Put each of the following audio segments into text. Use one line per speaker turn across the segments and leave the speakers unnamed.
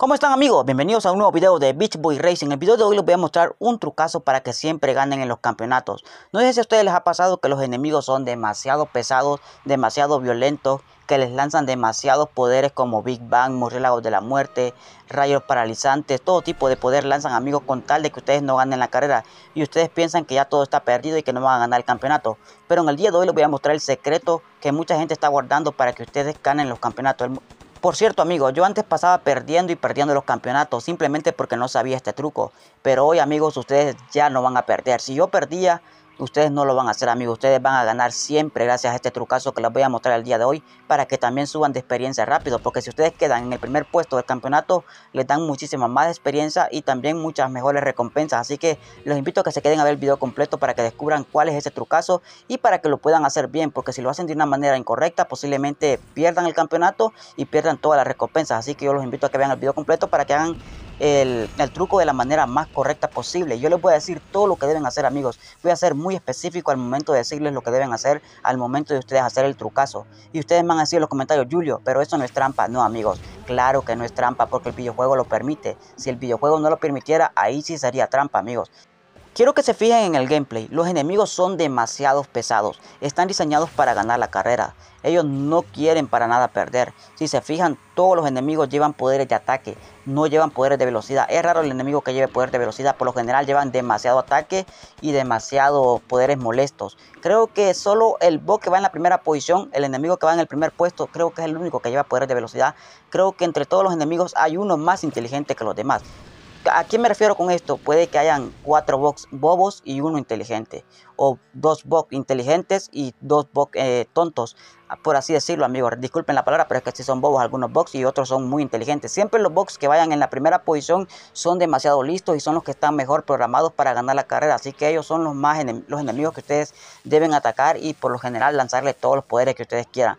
¿Cómo están amigos? Bienvenidos a un nuevo video de Beach Boy Racing. En el video de hoy les voy a mostrar un trucazo para que siempre ganen en los campeonatos. No sé si a ustedes les ha pasado que los enemigos son demasiado pesados, demasiado violentos, que les lanzan demasiados poderes como Big Bang, Lagos de la Muerte, Rayos Paralizantes, todo tipo de poder lanzan amigos con tal de que ustedes no ganen la carrera y ustedes piensan que ya todo está perdido y que no van a ganar el campeonato. Pero en el día de hoy les voy a mostrar el secreto que mucha gente está guardando para que ustedes ganen los campeonatos. Por cierto amigos, yo antes pasaba perdiendo y perdiendo los campeonatos simplemente porque no sabía este truco. Pero hoy amigos, ustedes ya no van a perder. Si yo perdía, ustedes no lo van a hacer amigos, ustedes van a ganar siempre gracias a este trucazo que les voy a mostrar el día de hoy para que también suban de experiencia rápido, porque si ustedes quedan en el primer puesto del campeonato les dan muchísima más experiencia y también muchas mejores recompensas, así que los invito a que se queden a ver el video completo para que descubran cuál es ese trucazo y para que lo puedan hacer bien, porque si lo hacen de una manera incorrecta posiblemente pierdan el campeonato y pierdan todas las recompensas, así que yo los invito a que vean el video completo para que hagan el, truco de la manera más correcta posible. Yo les voy a decir todo lo que deben hacer, amigos. Voy a ser muy específico al momento de decirles lo que deben hacer al momento de ustedes hacer el trucazo. Y ustedes me han decir en los comentarios, Julio, pero eso no es trampa. No, amigos, claro que no es trampa porque el videojuego lo permite. Si el videojuego no lo permitiera, ahí sí sería trampa, amigos. Quiero que se fijen en el gameplay, los enemigos son demasiado pesados, están diseñados para ganar la carrera, ellos no quieren para nada perder, si se fijan todos los enemigos llevan poderes de ataque, no llevan poderes de velocidad, es raro el enemigo que lleve poder de velocidad, por lo general llevan demasiado ataque y demasiados poderes molestos, creo que solo el boss que va en la primera posición, el enemigo que va en el primer puesto, creo que es el único que lleva poder de velocidad, creo que entre todos los enemigos hay uno más inteligente que los demás, ¿A quién me refiero con esto? Puede que hayan cuatro box bobos y uno inteligente, o dos box inteligentes y dos box eh, tontos, por así decirlo, amigos. Disculpen la palabra, pero es que sí son bobos algunos box y otros son muy inteligentes. Siempre los box que vayan en la primera posición son demasiado listos y son los que están mejor programados para ganar la carrera, así que ellos son los más los enemigos que ustedes deben atacar y por lo general lanzarle todos los poderes que ustedes quieran.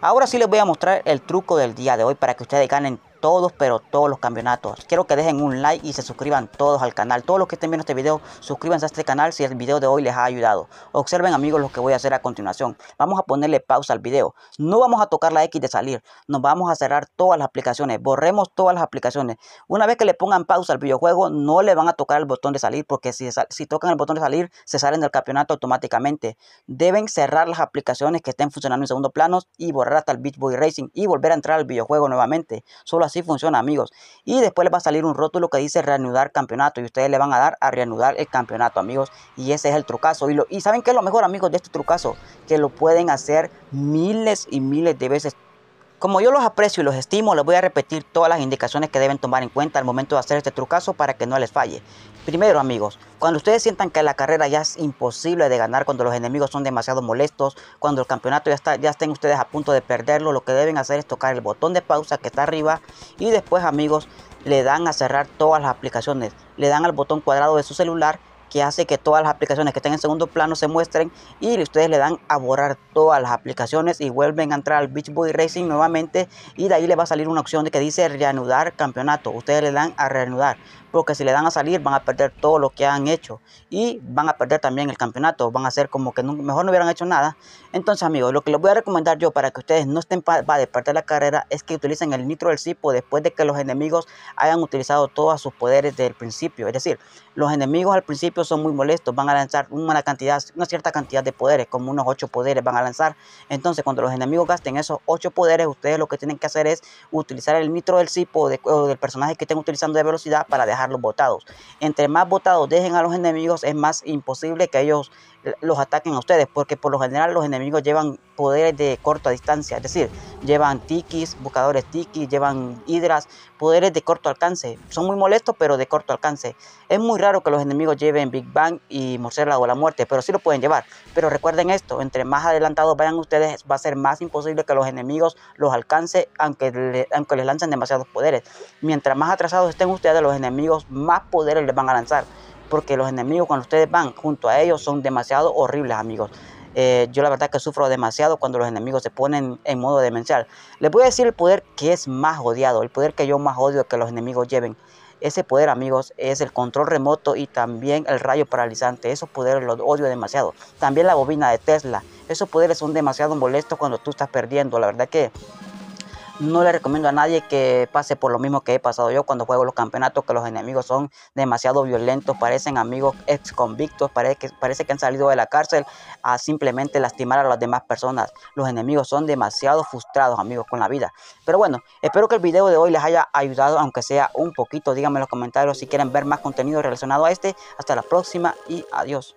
Ahora sí les voy a mostrar el truco del día de hoy para que ustedes ganen todos, pero todos los campeonatos. Quiero que dejen un like y se suscriban todos al canal. Todos los que estén viendo este video, suscríbanse a este canal si el video de hoy les ha ayudado. Observen amigos lo que voy a hacer a continuación. Vamos a ponerle pausa al video. No vamos a tocar la X de salir. Nos vamos a cerrar todas las aplicaciones. Borremos todas las aplicaciones. Una vez que le pongan pausa al videojuego, no le van a tocar el botón de salir porque si, tocan el botón de salir, se salen del campeonato automáticamente. Deben cerrar las aplicaciones que estén funcionando en segundo plano y borrar hasta el Beach Boy Racing y volver a entrar al videojuego nuevamente. Solo así Así funciona, amigos. Y después les va a salir un rótulo que dice reanudar campeonato. Y ustedes le van a dar a reanudar el campeonato, amigos. Y ese es el trucazo. Y, lo, y ¿saben que es lo mejor, amigos, de este trucazo? Que lo pueden hacer miles y miles de veces como yo los aprecio y los estimo, les voy a repetir todas las indicaciones que deben tomar en cuenta al momento de hacer este trucazo para que no les falle. Primero amigos, cuando ustedes sientan que la carrera ya es imposible de ganar, cuando los enemigos son demasiado molestos, cuando el campeonato ya, está, ya estén ustedes a punto de perderlo, lo que deben hacer es tocar el botón de pausa que está arriba y después amigos le dan a cerrar todas las aplicaciones, le dan al botón cuadrado de su celular que hace que todas las aplicaciones que estén en segundo plano se muestren y ustedes le dan a borrar todas las aplicaciones y vuelven a entrar al Beach Boy Racing nuevamente y de ahí le va a salir una opción de que dice reanudar campeonato. Ustedes le dan a reanudar porque si le dan a salir van a perder todo lo que han hecho y van a perder también el campeonato, van a ser como que mejor no hubieran hecho nada. Entonces amigos, lo que les voy a recomendar yo para que ustedes no estén para de la carrera es que utilicen el nitro del cipo después de que los enemigos hayan utilizado todos sus poderes del principio. Es decir, los enemigos al principio son muy molestos, van a lanzar una, cantidad, una cierta cantidad de poderes, como unos 8 poderes van a lanzar. Entonces, cuando los enemigos gasten esos 8 poderes, ustedes lo que tienen que hacer es utilizar el mitro del cipo o del personaje que estén utilizando de velocidad para dejarlos botados. Entre más botados dejen a los enemigos, es más imposible que ellos los ataquen a ustedes, porque por lo general los enemigos llevan poderes de corta distancia, es decir, llevan tikis, buscadores tikis, llevan hidras, poderes de corto alcance. Son muy molestos, pero de corto alcance. Es muy raro que los enemigos lleven Big Bang y Murciélago o la Muerte, pero sí lo pueden llevar. Pero recuerden esto, entre más adelantados vayan ustedes, va a ser más imposible que los enemigos los alcance, aunque, les lancen demasiados poderes. Mientras más atrasados estén ustedes, los enemigos más poderes les van a lanzar, porque los enemigos cuando ustedes van junto a ellos son demasiado horribles, amigos. Eh, yo la verdad que sufro demasiado cuando los enemigos se ponen en modo demencial. Les voy a decir el poder que es más odiado, el poder que yo más odio que los enemigos lleven. Ese poder, amigos, es el control remoto y también el rayo paralizante. Esos poderes los odio demasiado. También la bobina de Tesla. Esos poderes son demasiado molestos cuando tú estás perdiendo. La verdad que no le recomiendo a nadie que pase por lo mismo que he pasado yo cuando juego los campeonatos, que los enemigos son demasiado violentos, parecen amigos ex convictos, parece que, parece que han salido de la cárcel a simplemente lastimar a las demás personas. Los enemigos son demasiado frustrados, amigos, con la vida. Pero bueno, espero que el video de hoy les haya ayudado, aunque sea un poquito. Díganme en los comentarios si quieren ver más contenido relacionado a este. Hasta la próxima y adiós.